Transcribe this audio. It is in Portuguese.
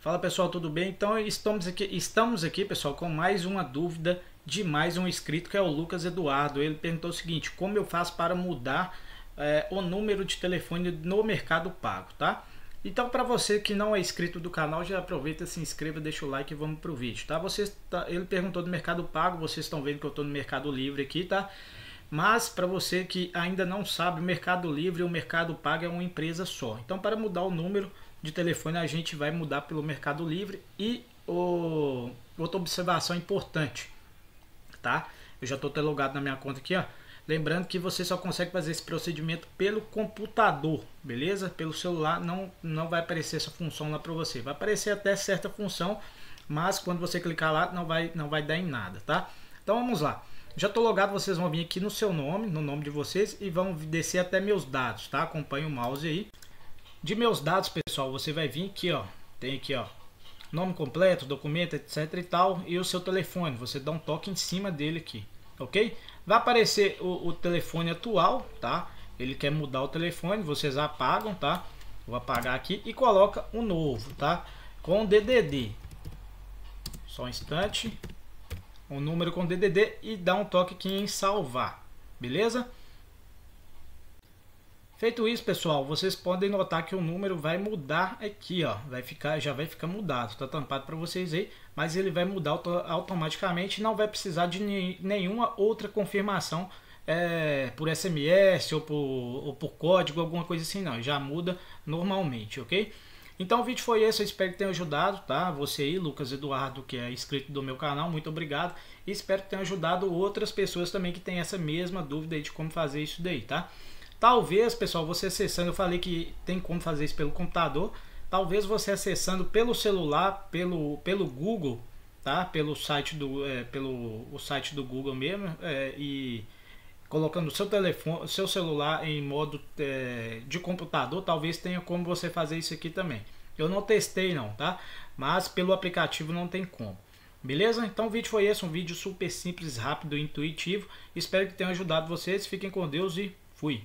Fala pessoal, tudo bem? Então estamos aqui, estamos aqui, pessoal, com mais uma dúvida de mais um inscrito que é o Lucas Eduardo. Ele perguntou o seguinte: como eu faço para mudar é, o número de telefone no Mercado Pago, tá? Então, para você que não é inscrito do canal, já aproveita, se inscreva, deixa o like e vamos pro vídeo, tá? Você tá, ele perguntou do Mercado Pago, vocês estão vendo que eu estou no Mercado Livre aqui, tá? Mas para você que ainda não sabe, o Mercado Livre e o Mercado Pago é uma empresa só. Então, para mudar o número de telefone a gente vai mudar pelo Mercado Livre. E o, outra observação importante, tá? Eu já estou até logado na minha conta aqui, ó. Lembrando que você só consegue fazer esse procedimento pelo computador, beleza? Pelo celular não, não vai aparecer essa função lá para você. Vai aparecer até certa função, mas quando você clicar lá não vai, não vai dar em nada, tá? Então vamos lá. Já estou logado, vocês vão vir aqui no seu nome, no nome de vocês e vão descer até meus dados, tá? Acompanhe o mouse aí. De meus dados, pessoal, você vai vir aqui, ó. Tem aqui, ó. Nome completo, documento, etc e tal. E o seu telefone. Você dá um toque em cima dele aqui, ok? Vai aparecer o, o telefone atual, tá? Ele quer mudar o telefone, vocês apagam, tá? Vou apagar aqui e coloca um novo, tá? Com DDD. Só um instante. Um número com DDD e dá um toque aqui em salvar, beleza? Feito isso, pessoal, vocês podem notar que o número vai mudar aqui, ó, vai ficar, já vai ficar mudado, está tampado para vocês aí, mas ele vai mudar automaticamente, não vai precisar de nenhuma outra confirmação é, por SMS ou por, ou por código, alguma coisa assim, não, já muda normalmente, ok? Então o vídeo foi esse, eu espero que tenha ajudado, tá? Você aí, Lucas Eduardo, que é inscrito do meu canal, muito obrigado. E espero que tenha ajudado outras pessoas também que têm essa mesma dúvida aí de como fazer isso daí, tá? Talvez, pessoal, você acessando, eu falei que tem como fazer isso pelo computador. Talvez você acessando pelo celular, pelo, pelo Google, tá? Pelo site do, é, pelo o site do Google mesmo é, e colocando o seu telefone, seu celular em modo é, de computador, talvez tenha como você fazer isso aqui também. Eu não testei não, tá? Mas pelo aplicativo não tem como. Beleza? Então o vídeo foi esse, um vídeo super simples, rápido e intuitivo. Espero que tenha ajudado vocês. Fiquem com Deus e fui!